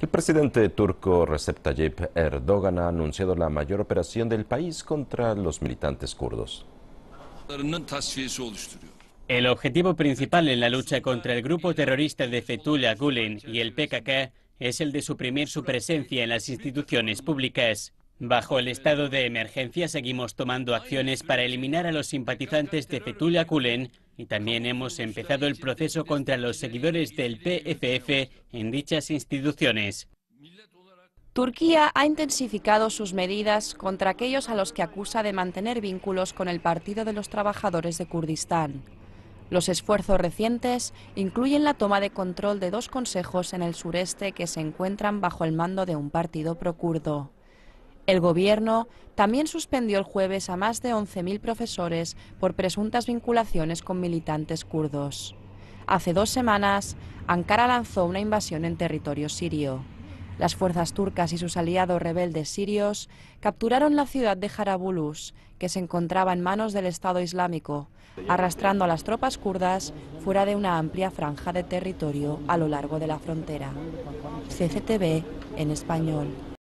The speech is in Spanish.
El presidente turco Recep Tayyip Erdogan ha anunciado la mayor operación del país contra los militantes kurdos. El objetivo principal en la lucha contra el grupo terrorista de Fethullah Gulen y el PKK es el de suprimir su presencia en las instituciones públicas. Bajo el estado de emergencia seguimos tomando acciones para eliminar a los simpatizantes de Fethullah Gulen y también hemos empezado el proceso contra los seguidores del PFF en dichas instituciones. Turquía ha intensificado sus medidas contra aquellos a los que acusa de mantener vínculos con el Partido de los Trabajadores de Kurdistán. Los esfuerzos recientes incluyen la toma de control de dos consejos en el sureste que se encuentran bajo el mando de un partido procurdo. El gobierno también suspendió el jueves a más de 11.000 profesores por presuntas vinculaciones con militantes kurdos. Hace dos semanas, Ankara lanzó una invasión en territorio sirio. Las fuerzas turcas y sus aliados rebeldes sirios capturaron la ciudad de Jarabulus, que se encontraba en manos del Estado Islámico, arrastrando a las tropas kurdas fuera de una amplia franja de territorio a lo largo de la frontera. CCTV en español.